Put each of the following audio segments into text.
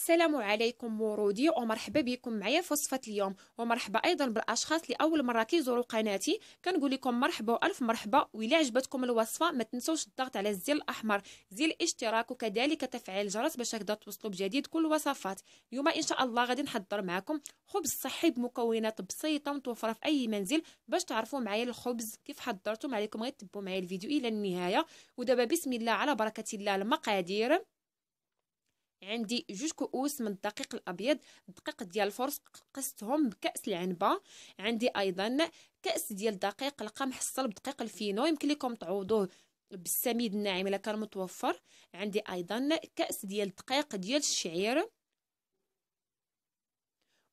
السلام عليكم ورودي ومرحبا بكم معايا في وصفه اليوم ومرحبا ايضا بالاشخاص اللي اول مره كيزوروا قناتي كنقول لكم مرحبا والف مرحبا وإلا عجبتكم الوصفه ما تنسوش الضغط على الزر الاحمر زر الاشتراك وكذلك تفعيل الجرس باش هكذا توصلوا بجديد كل الوصفات اليوم ان شاء الله غادي نحضر معكم خبز صحي بمكونات بسيطه متوفره في اي منزل باش تعرفوا معايا الخبز كيف حضرته ما عليكم غير تبعوا معايا الفيديو الى النهايه ودابا بسم الله على بركه الله المقادير عندي جوج كؤوس من الدقيق الابيض الدقيق ديال الفرص قستهم بكاس العنبه عندي ايضا كاس ديال الدقيق القمح الصلب دقيق الفينو يمكن لكم تعوضوه بالسميد الناعم الا كان متوفر عندي ايضا كاس ديال الدقيق ديال الشعير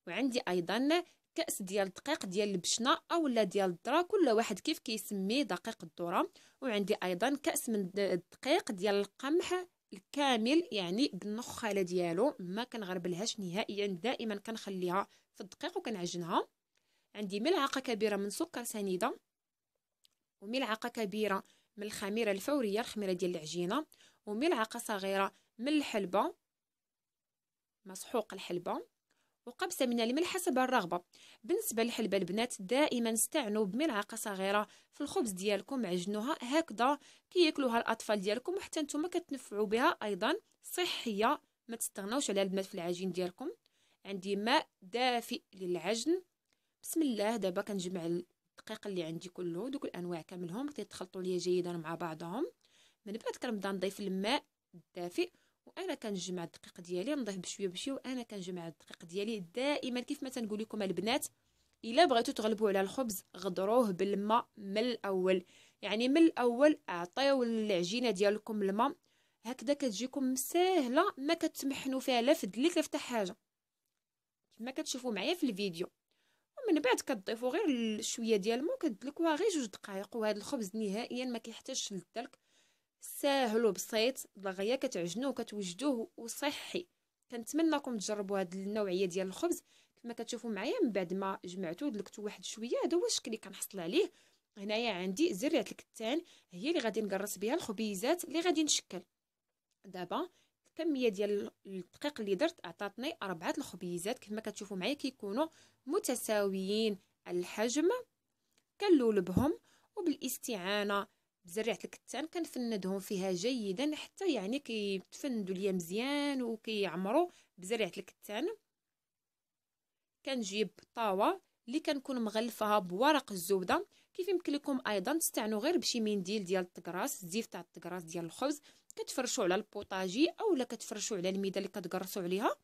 وعندي ايضا كاس ديال الدقيق ديال البشنه اولا ديال الذره كل واحد كيف كيسميه دقيق الذره وعندي ايضا كاس من الدقيق ديال القمح الكامل يعني بالنخاله ديالو ما كنغربلهاش نهائيا دائما كنخليها في الدقيق وكنعجنها عندي ملعقه كبيره من سكر سنيده وملعقه كبيره من الخميره الفوريه الخميره ديال العجينه وملعقه صغيره من الحلبه مسحوق الحلبه وقبسة من الملح حسب الرغبة بالنسبة للحلبة البنات دائما استعنوا بملعقة صغيرة في الخبز ديالكم عجنوها هكذا كياكلوها الأطفال ديالكم وحتى نتوما كتنفعوا بها أيضا صحية ما تستغنوش على البنات في العجين ديالكم عندي ماء دافئ للعجن بسم الله دابا كنجمع الدقيق اللي عندي كله دوك الانواع كاملهم كيتخلطوا ليا جيدا مع بعضهم من بعد كنبدا نضيف الماء الدافئ وانا كنجمع الدقيق ديالي نضيف بشويه بشويه وانا كنجمع الدقيق ديالي دائما كيف ما تنقول لكم البنات الا بغيتو تغلبوا على الخبز غدروه بالماء من الاول يعني من الاول اعطيو العجينه ديالكم الماء هكذا كتجيكم ساهله ما كتمحنوا فيها لا في الدليك لا في حاجه كما كتشوفوا معايا في الفيديو ومن بعد كتضيفوا غير شويه ديال الماء كدلكوها غير جوج دقائق وهذا الخبز نهائيا ما كيحتاجش للدلك ساهل وبسيط دغيا كتعجنوه كتوجدوه وصحي كنتمنىكم تجربوا هاد النوعيه ديال الخبز كما كتشوفوا معايا من بعد ما جمعته ودلكتو واحد شويه هذا هو الشكل اللي كنحصل عليه هنايا عندي زريعه الكتان هي اللي غادي نقرص بها الخبيزات اللي غادي نشكل دابا الكميه ديال الدقيق اللي درت عطاتني اربعه الخبيزات كما كتشوفوا معايا كيكونوا متساويين الحجم كنلولبهم وبالاستعانه بزريعه الكتان كنفندهم فيها جيدا حتى يعني كيتفندوا ليا مزيان وكيعمروا بزريعه الكتان كنجيب طاوه اللي كنكون مغلفاها بورق الزبده كيف يمكن لكم ايضا تستعنوا غير بشي منديل ديال التقراص الزيف تاع التقراص ديال الخبز كتفرشوا على البوطاجي اولا كتفرشوا على الميده اللي كتقرصوا عليها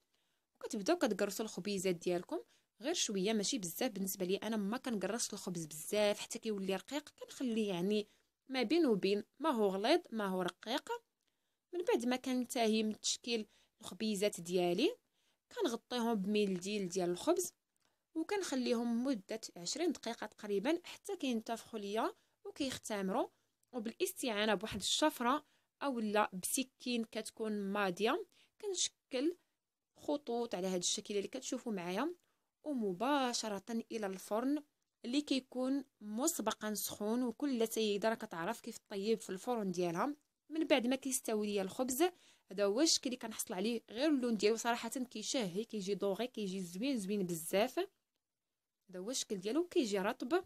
وكتبداو كتقرصوا الخبيزات ديالكم غير شويه ماشي بزاف بالنسبه لي انا ما كنقرصش الخبز بزاف حتى كيولي رقيق كنخليه يعني ما بين وبين ما هو غليظ ما هو رقيق من بعد ما كنتهي من تشكيل الخبيزات ديالي كنغطيهم بملديل ديال الخبز وكنخليهم مده 20 دقيقه تقريبا حتى كينتفخوا ليا وكيختمروا وبالاستعانه بواحد الشفره اولا بسكين كتكون ماضيه كنشكل خطوط على هذا الشكل اللي كتشوفوا معايا ومباشره الى الفرن اللي كيكون مسبقا سخون وكل سيده راه كتعرف كيف طيب في الفرن ديالها من بعد ما كيستوي ليا الخبز هذا هو الشكل اللي كنحصل عليه غير اللون ديالو صراحه كيشهي كيجي دوغي كيجي زوين زوين بزاف هذا هو الشكل ديالو كيجي رطب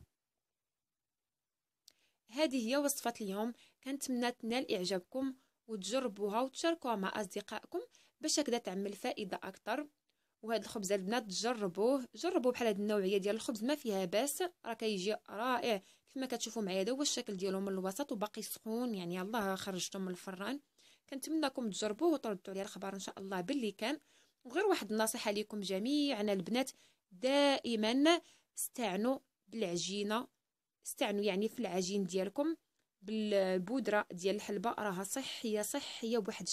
هذه هي وصفه اليوم كنتمنى تنال اعجابكم وتجربوها وتشاركوها مع اصدقائكم باش هكذا تعمل فائده اكثر وهذا الخبز البنات جربوه جربوه بحال هذه النوعيه ديال الخبز ما فيها باس راه كيجي رائع كما كتشوفوا معايا هذا هو الشكل ديالو من الوسط وباقي سخون يعني الله خرجته من الفران كنتمنىكم تجربوه وتردوا عليا الخبر ان شاء الله باللي كان وغير واحد النصيحه لكم جميعا البنات دائما استعنوا بالعجينه استعنوا يعني في العجين ديالكم بالبودره ديال الحلبه راها صحيه صحيه بواحد